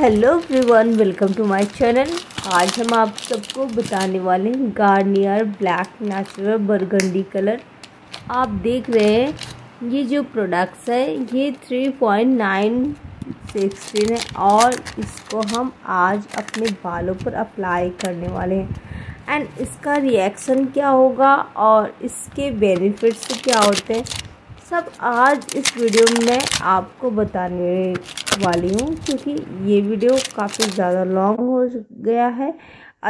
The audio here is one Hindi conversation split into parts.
hello everyone welcome to my channel आज हम आप सबको बताने वाले हैं Garnier black natural burgundy colour आप देख रहे हैं ये जो प्रोडक्ट्स है ये थ्री पॉइंट नाइन सिक्सटीन है और इसको हम आज अपने बालों पर अप्लाई करने वाले हैं एंड इसका रिएक्शन क्या होगा और इसके बेनिफिट्स क्या होते हैं सब आज इस वीडियो में आपको बताने वाली हूँ क्योंकि ये वीडियो काफ़ी ज़्यादा लॉन्ग हो गया है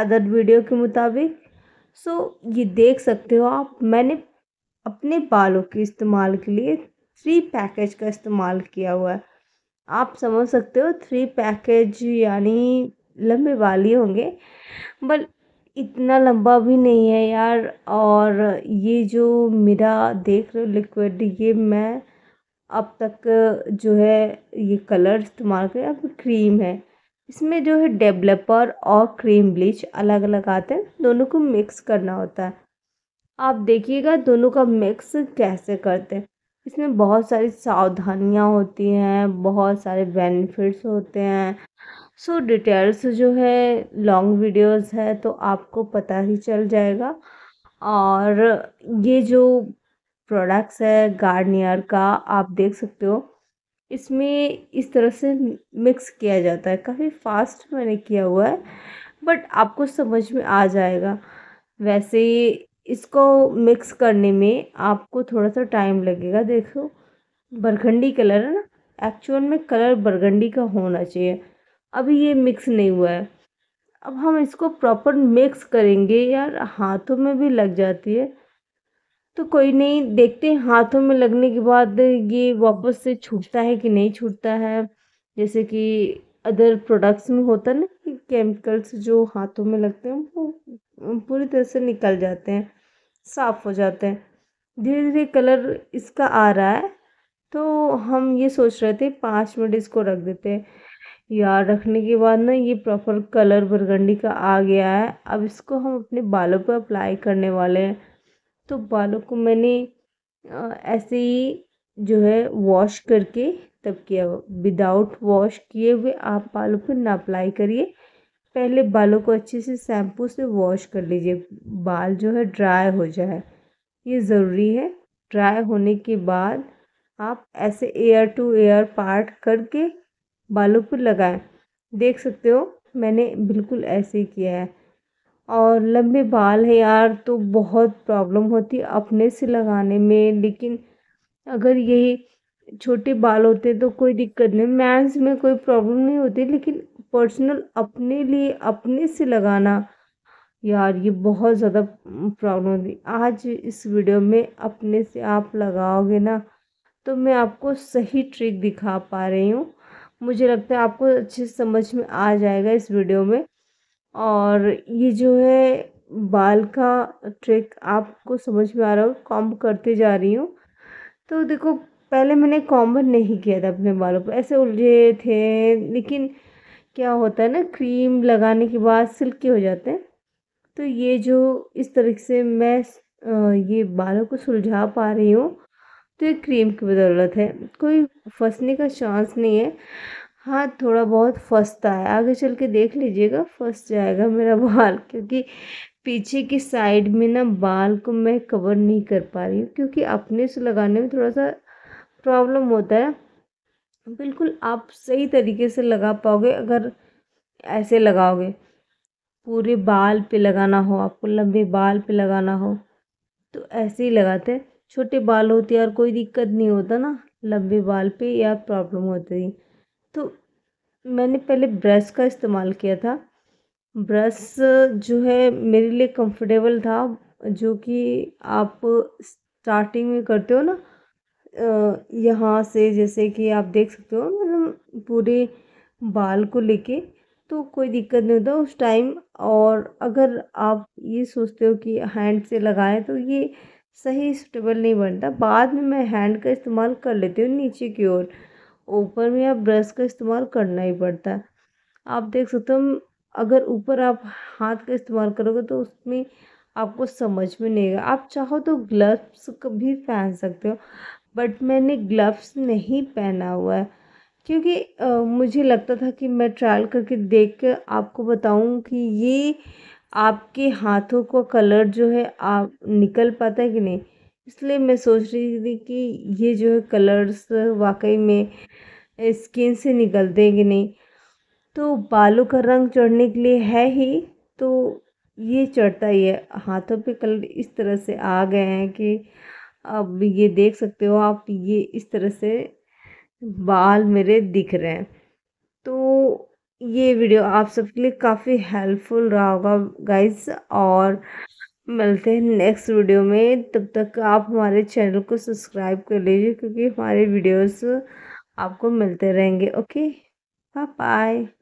अदर वीडियो के मुताबिक सो ये देख सकते हो आप मैंने अपने बालों के इस्तेमाल के लिए थ्री पैकेज का इस्तेमाल किया हुआ है आप समझ सकते हो थ्री पैकेज यानी लंबे बाल ही होंगे बट इतना लंबा भी नहीं है यार और ये जो मेरा देख रहे हो लिक्विड ये मैं अब तक जो है ये कलर इस्तेमाल कर अब क्रीम है इसमें जो है डेवलपर और क्रीम ब्लीच अलग अलग आते हैं दोनों को मिक्स करना होता है आप देखिएगा दोनों का मिक्स कैसे करते हैं इसमें बहुत सारी सावधानियाँ होती हैं बहुत सारे बेनिफिट्स होते हैं सो डिटेल्स जो है लॉन्ग वीडियोस है तो आपको पता ही चल जाएगा और ये जो प्रोडक्ट्स है गार्नियर का आप देख सकते हो इसमें इस तरह से मिक्स किया जाता है काफ़ी फास्ट मैंने किया हुआ है बट आपको समझ में आ जाएगा वैसे इसको मिक्स करने में आपको थोड़ा सा टाइम लगेगा देखो बरगंडी कलर है ना एक्चुअल में कलर बरगंडी का होना चाहिए अभी ये मिक्स नहीं हुआ है अब हम इसको प्रॉपर मिक्स करेंगे यार हाथों में भी लग जाती है तो कोई नहीं देखते हैं हाथों में लगने के बाद ये वापस से छूटता है कि नहीं छूटता है जैसे कि अदर प्रोडक्ट्स में होता ना कि केमिकल्स जो हाथों में लगते हैं वो पूरी तरह से निकल जाते हैं साफ़ हो जाते हैं धीरे धीरे कलर इसका आ रहा है तो हम ये सोच रहे थे पाँच मिनट इसको रख देते हैं यार रखने के बाद ना ये प्रॉपर कलर बरगंडी का आ गया है अब इसको हम अपने बालों पर अप्लाई करने वाले हैं तो बालों को मैंने ऐसे ही जो है वॉश करके तब किया विदाउट वॉश किए हुए आप बालों पर ना अप्लाई करिए पहले बालों को अच्छे से शैम्पू से वॉश कर लीजिए बाल जो है ड्राई हो जाए ये ज़रूरी है ड्राई होने के बाद आप ऐसे एयर टू एयर पार्ट करके बालों पर लगाएं देख सकते हो मैंने बिल्कुल ऐसे ही किया है और लंबे बाल है यार तो बहुत प्रॉब्लम होती है अपने से लगाने में लेकिन अगर यही छोटे बाल होते तो कोई दिक्कत नहीं मैंस में कोई प्रॉब्लम नहीं होती लेकिन पर्सनल अपने लिए अपने से लगाना यार ये बहुत ज़्यादा प्रॉब्लम होती आज इस वीडियो में अपने से आप लगाओगे ना तो मैं आपको सही ट्रिक दिखा पा रही हूँ मुझे लगता है आपको अच्छे से समझ में आ जाएगा इस वीडियो में और ये जो है बाल का ट्रिक आपको समझ में आ रहा हो कॉम्ब करते जा रही हूँ तो देखो पहले मैंने कॉम्ब नहीं किया था अपने बालों पर ऐसे उलझे थे लेकिन क्या होता है ना क्रीम लगाने के बाद सिल्की हो जाते हैं तो ये जो इस तरीके से मैं ये बालों को सुलझा पा रही हूँ तो ये क्रीम की बदौलत है कोई फंसने का चांस नहीं है हाँ थोड़ा बहुत फंसता है आगे चल के देख लीजिएगा फंस जाएगा मेरा बाल क्योंकि पीछे की साइड में ना बाल को मैं कवर नहीं कर पा रही हूँ क्योंकि अपने से लगाने में थोड़ा सा प्रॉब्लम होता है बिल्कुल आप सही तरीके से लगा पाओगे अगर ऐसे लगाओगे पूरे बाल पे लगाना हो आपको लंबे बाल पे लगाना हो तो ऐसे ही लगाते छोटे बाल होते और कोई दिक्कत नहीं होता ना लंबे बाल पे या प्रॉब्लम होती थी तो मैंने पहले ब्रश का इस्तेमाल किया था ब्रश जो है मेरे लिए कंफर्टेबल था जो कि आप स्टार्टिंग में करते हो ना यहाँ से जैसे कि आप देख सकते हो मतलब पूरे बाल को लेके तो कोई दिक्कत नहीं होता उस टाइम और अगर आप ये सोचते हो कि हैंड से लगाएं तो ये सही सुटेबल नहीं बनता बाद में मैं हैंड का इस्तेमाल कर लेती हूँ नीचे की ओर ऊपर में आप ब्रश का इस्तेमाल करना ही पड़ता है आप देख सकते हो अगर ऊपर आप हाथ का इस्तेमाल करोगे तो उसमें आपको समझ में नहीं आएगा आप चाहो तो ग्लव्स भी पहन सकते हो बट मैंने ग्लव्स नहीं पहना हुआ है क्योंकि आ, मुझे लगता था कि मैं ट्रायल करके देख कर आपको बताऊं कि ये आपके हाथों को कलर जो है आप निकल पाता है कि नहीं इसलिए मैं सोच रही थी कि ये जो है कलर्स वाकई में स्किन से निकलते हैं कि नहीं तो बालों का रंग चढ़ने के लिए है ही तो ये चढ़ता ही है हाथों पे कलर इस तरह से आ गए हैं कि अब ये देख सकते हो आप ये इस तरह से बाल मेरे दिख रहे हैं तो ये वीडियो आप सबके लिए काफ़ी हेल्पफुल रहा होगा गाइज और मिलते हैं नेक्स्ट वीडियो में तब तक आप हमारे चैनल को सब्सक्राइब कर लीजिए क्योंकि हमारे वीडियोस आपको मिलते रहेंगे ओके बाय बाय